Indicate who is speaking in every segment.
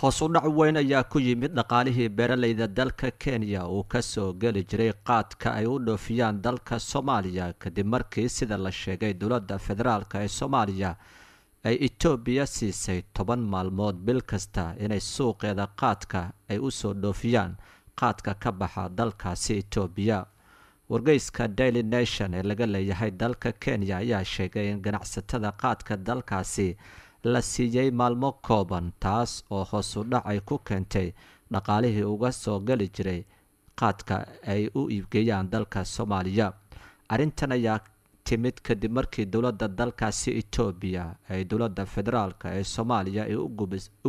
Speaker 1: hoos u weyn ayaa ku yimid dhaqaalihii beeralayda dalka kenya uu kasoo geli jiray qaadka ay u dhoofiyaan dalka soomaaliya kadib markii sida la sheegay dowladda federaalk ee soomaaliya ay etoobiya siisay toban maalmood bil kasta inay suuqeeda qaadka ay usoo dhoofiyaan qaadka ka baxa dalkaasi etoobiya wargeyska daily nation ee laga leeyahay dalka kenya ayaa sheegay in ganacsatada qaadka dalkaasi la siiyey maalmo kooban taas oo hoosu dhac ku keentay dhaqaalihii uga soo gali jiray qaadka ay u iibgeeyaan dalka soomaaliya arrintan ayaa timid kadib markii dowladda dalkaasi etoobiya ay dowladda federaalk ee soomaaliya ay u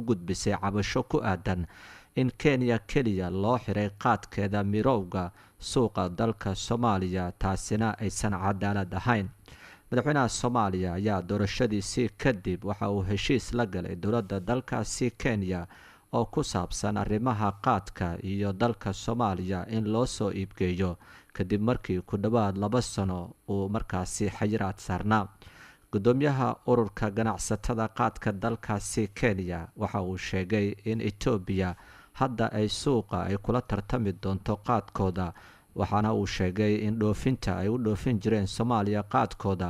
Speaker 1: gudbisay cabasho ku aadan in kenya keliya loo xiray qaadkeeda mirowga suuqa dalka soomaaliya taasina aysan cadaalad ahayn madaxweynaha soomaaliya ayaa doorashadiisii kadib waxa uu heshiis la galay dowladda dalkaasi kenya oo ku saabsan arrimaha qaadka iyo dalka soomaaliya in loo soo iibgeeyo kadib markii ku dhowaad laba sano uu markaasi xayiraad saarnaa guddoomiyaha ururka ganacsatada qaadka dalkaasi kenya waxa uu sheegay in etoobiya hadda ay suuqa ay kula tartami doonto qaadkooda waxaana uu sheegay in dhoofinta ay u dhoofin jireen soomaaliya qaadkooda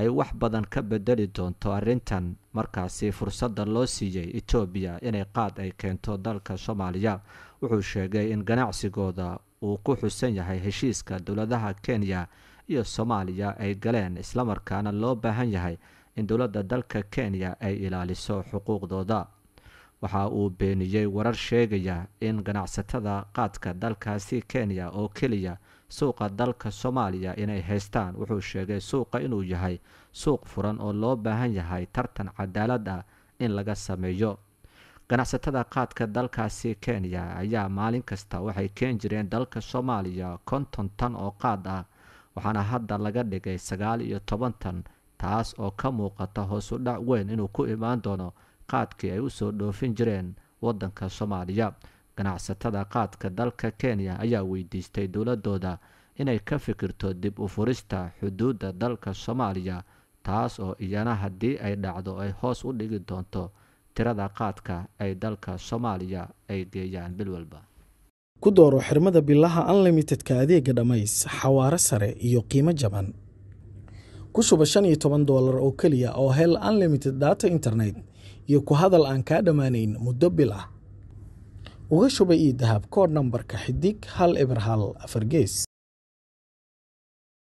Speaker 1: ay wax badan ka bedeli doonto arintan markaasi fursadda loo siiyey etoobiya inay qaad ay keento dalka soomaaliya wuxuu sheegay in ganacsigooda uu ku xusan yahay heshiiska dowladaha kenya iyo soomaaliya ay galeen isla markaana loo baahan yahay in dowladda dalka kenya ay ilaaliso xuquuqdooda waxa uu beeniyey warar sheegaya in ganacsatada qaadka dalkaasi kenya oo keliya suuqa dalka soomaaliya inay haystaan wuxuu sheegay suuqa inuu yahay suuq furan oo loo baahan yahay tartan cadaalad ah in laga sameeyo ganacsatada qaadka dalkaasi kenya ayaa maalin kasta waxay keen jireen dalka soomaaliya konton tan oo qaad ah waxaana hadda laga dhigay sagaal iyo toban tan taas oo ka muuqata hoos u dhac weyn inuu ku imaan doono qaadkii ay u soo dhoofin jireen waddanka soomaaliya ganacsatada qaadka dalka kenya ayaa weydiistay dowladdooda inay ka fikirto dib u furista xuduudda dalka soomaaliya taas oo iyana haddii ay dhacdo ay hoos u dhigi doonto tirada qaadka ay dalka soomaaliya ay geeyaan bil walba
Speaker 2: ku dooro xirmada bilaha unlimitedka adeega dhammays xawaare sare iyo qiimo jaban ku shuba shan iyo toban doolar oo keliya oo hel unlimited data internet iyo ku hadal aan kaa dhammaanayn muddo bil ah uga shubay ii dahab koor nambarka xidig hal eber hal afar gees